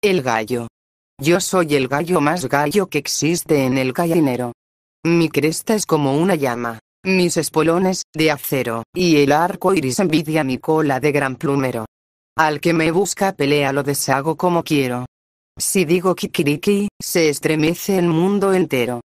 El gallo. Yo soy el gallo más gallo que existe en el gallinero. Mi cresta es como una llama, mis espolones, de acero, y el arco iris envidia mi cola de gran plumero. Al que me busca pelea lo deshago como quiero. Si digo kikiriki, se estremece el mundo entero.